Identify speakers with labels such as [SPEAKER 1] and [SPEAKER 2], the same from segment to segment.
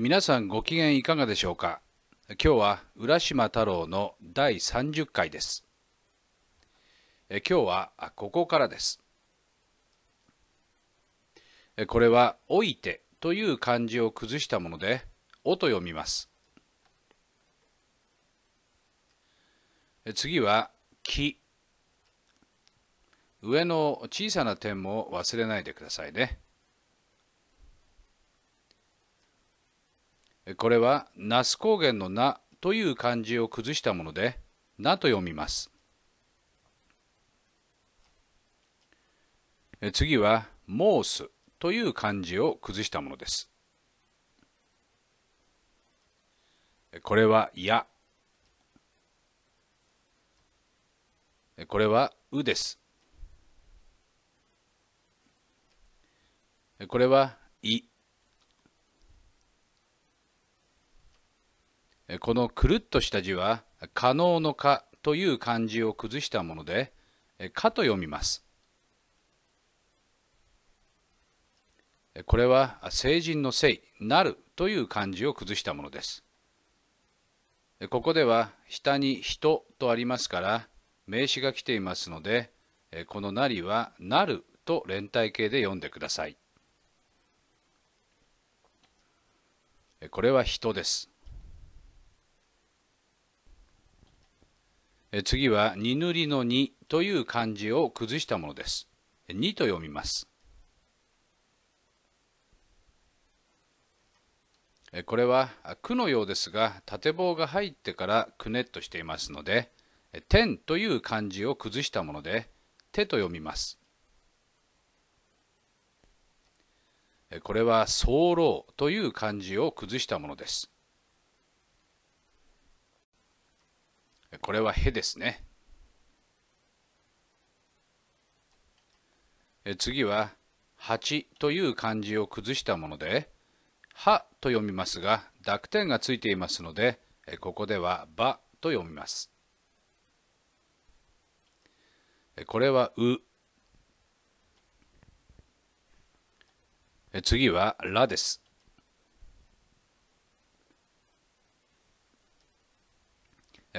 [SPEAKER 1] 皆さんご機嫌いかがでしょうか今日は浦島太郎の第30回です今日はここからですこれは「おいて」という漢字を崩したもので「お」と読みます次は「き」上の小さな点も忘れないでくださいね。これは那須高原の那という漢字を崩したもので、なと読みます。次は、モースという漢字を崩したものです。これは、や。これは、うです。これは、い。このくるっとした字は可能の可という漢字を崩したもので可と読みますこれは成人の聖なるという漢字を崩したものですここでは下に人とありますから名詞が来ていますのでこのなりはなると連体形で読んでくださいこれは人です次は「二塗り」の「二」という漢字を崩したものです。「二と読みます。これは「く」のようですが縦棒が入ってからくねっとしていますので「天」という漢字を崩したもので「手」と読みます。これは「早漏」という漢字を崩したものです。これはへですね。次は、八という漢字を崩したもので、はと読みますが、濁点がついていますので、ここではばと読みます。これはう。次はらです。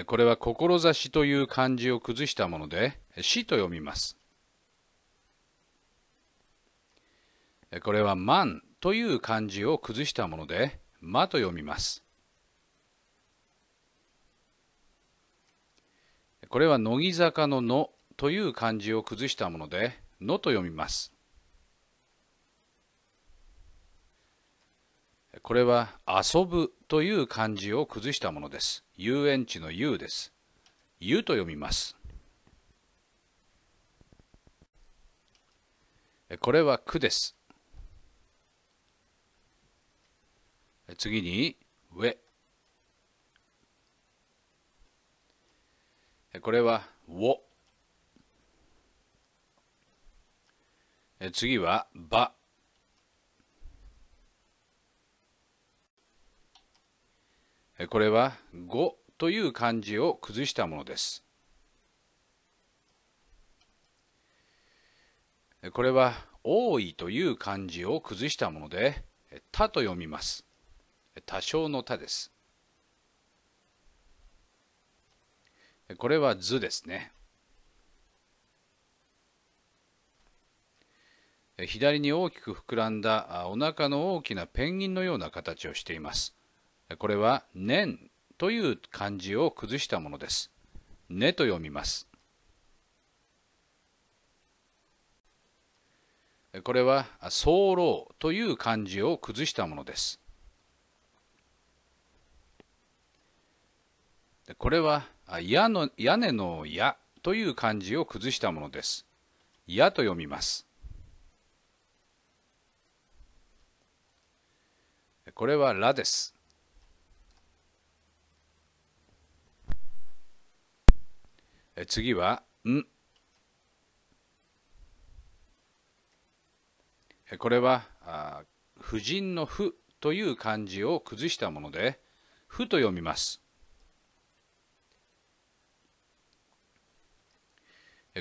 [SPEAKER 1] これは志という漢字を崩したもので、死と読みます。これは万という漢字を崩したもので、まと読みます。これは乃木坂ののという漢字を崩したもので、のと読みます。これは遊ぶという漢字を崩したものです。遊園地の遊です。遊と読みます。これは区です。次に上。これはを。次はば。これは「語」という漢字を崩したものです。これは「多い」という漢字を崩したもので「他」と読みます。多少の「他です。これは「図」ですね。左に大きく膨らんだお腹の大きなペンギンのような形をしています。これは年という漢字を崩したものです。ねと読みます。これは早漏という漢字を崩したものです。これは屋の屋根の屋という漢字を崩したものです。屋と読みます。これはらです。次は「ん」これは「婦人の婦」という漢字を崩したもので「婦」と読みます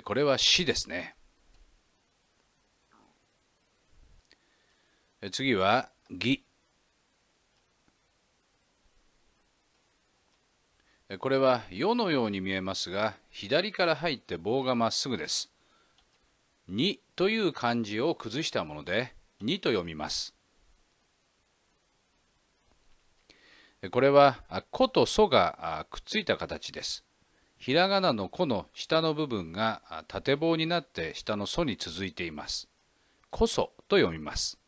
[SPEAKER 1] これは「死」ですね次は「義」これは世のように見えますが左から入って棒がまっすぐです2という漢字を崩したもので2と読みますこれは「こ」と「そ」がくっついた形ですひらがなの「こ」の下の部分が縦棒になって下の「そ」に続いています「こそ」と読みます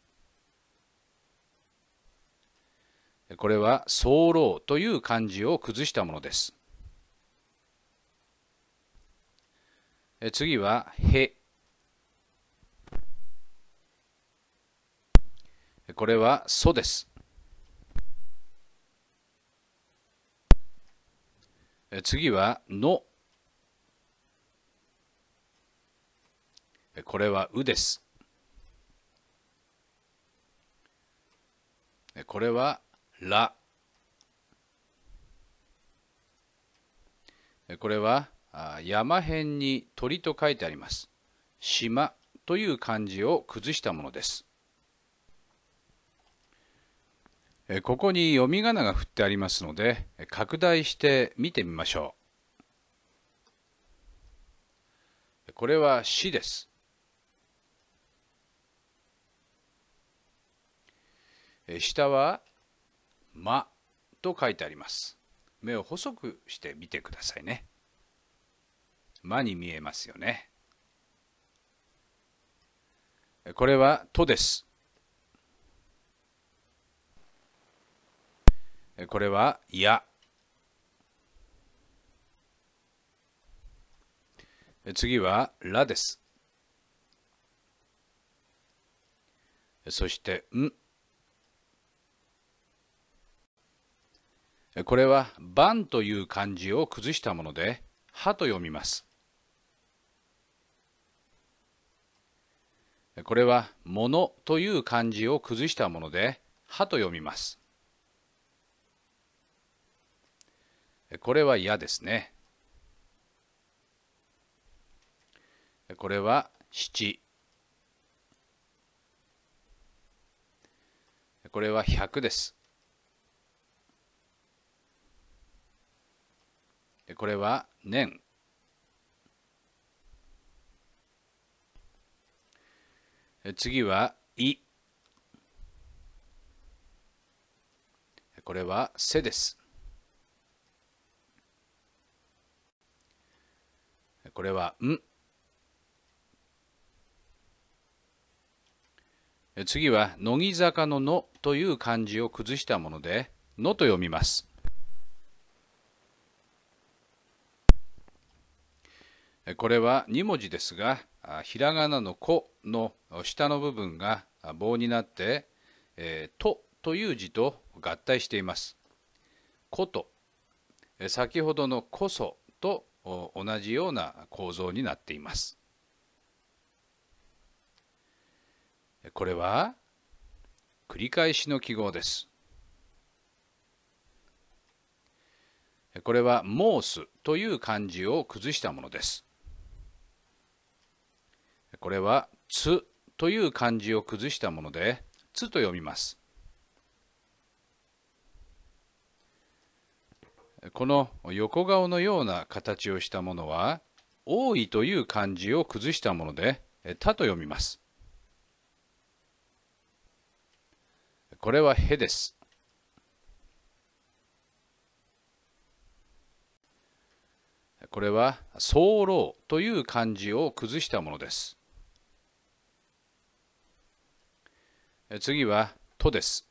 [SPEAKER 1] これは「候楼」という漢字を崩したものです次は「へ」これは「そ」です次は「の」これは「う」ですこれはら。これは山辺に鳥と書いてあります。島という漢字を崩したものです。ここに読み仮名が振ってありますので拡大して見てみましょう。これは「し」です。下はまと書いてあります。目を細くしてみてくださいね。まに見えますよね。これはとです。これはや。次はらです。そしてん。これは番という漢字を崩したものでは」と読みますこれはもの」という漢字を崩したものでは」と読みますこれはや」ですねこれは七これは百」ですこれは年次は「い」これは「せ」ですこれは「ん」次は「乃木坂の「の」という漢字を崩したもので「の」と読みますこれは2文字ですがひらがなの「こ」の下の部分が棒になって「えー、と」という字と合体しています。こと先ほどの「こそ」と同じような構造になっています。これは繰り返しの記号です。これは「モース」という漢字を崩したものです。これは「つ」という漢字を崩したもので「つ」と読みますこの横顔のような形をしたものは「多い」という漢字を崩したもので「た」と読みますこれは「へ」ですこれは「早漏」という漢字を崩したものです次は「と」です。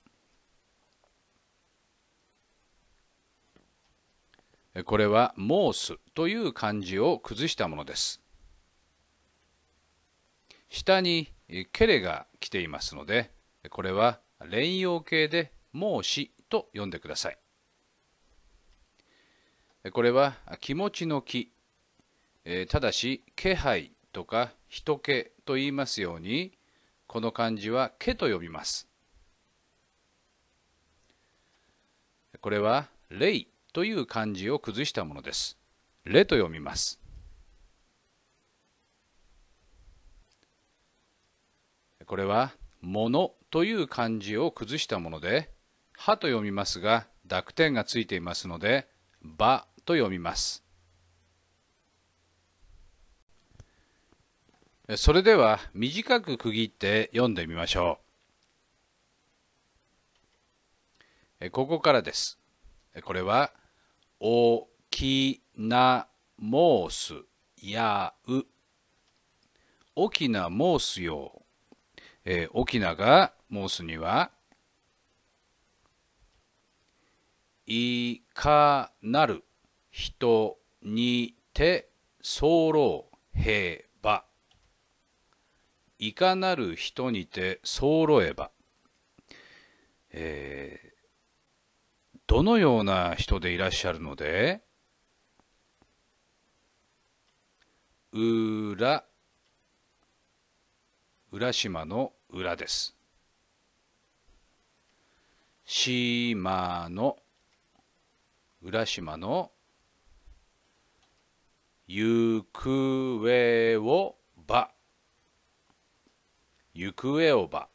[SPEAKER 1] これは「申す」という漢字を崩したものです。下に「けれ」が来ていますのでこれは連用形で「申し」と読んでください。これは気持ちの気、ただし気配とか人気と言いますようにこの漢字は「け」と呼びますこれは「れい」という漢字を崩したものです「れ」と読みますこれは「もの」という漢字を崩したもので「は」と読みますが濁点がついていますので「ば」と読みますそれでは短く区切って読んでみましょう。ここからです。これは、おきなもうすやう。おきなもうすよ。えおきながもうすには、いかなる人にてうへば。いかなる人にて候えば、えー、どのような人でいらっしゃるので、裏、浦島の裏です。島の、浦島の行方をば。行方をば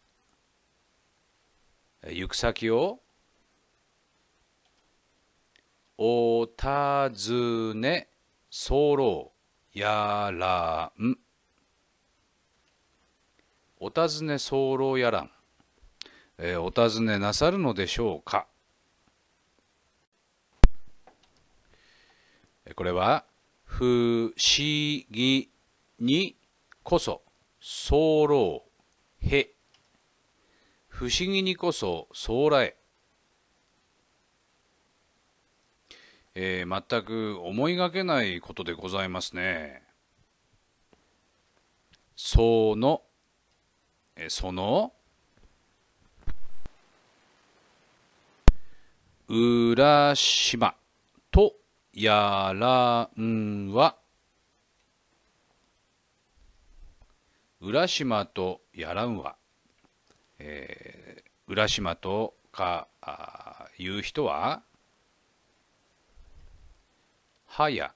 [SPEAKER 1] 行く先をおたずねそろやらんお尋ね候やらん、えー、お尋ねなさるのでしょうかこれは不思議にこそ候へ。不思議にこそ、そ来え。ー、全く思いがけないことでございますね。その、えその、浦島とやらんは、浦島とやらんわ、えー、浦島とかあいう人ははや、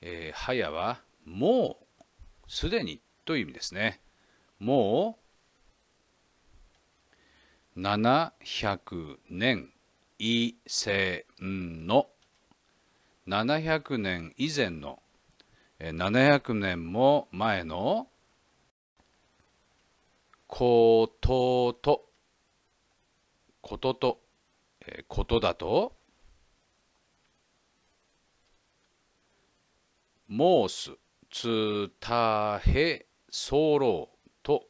[SPEAKER 1] えー、はやはもうすでにという意味ですねもう700年以前の700年以前の700年も前のこととこととことだと申すつたへ候と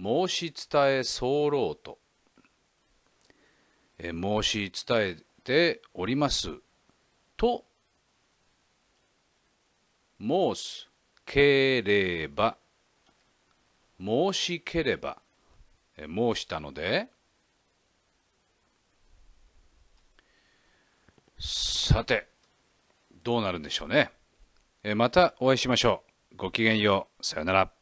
[SPEAKER 1] 申し伝え候と申し伝えておりますと申すければ申しければ申したのでさてどうなるんでしょうねまたお会いしましょうごきげんようさよなら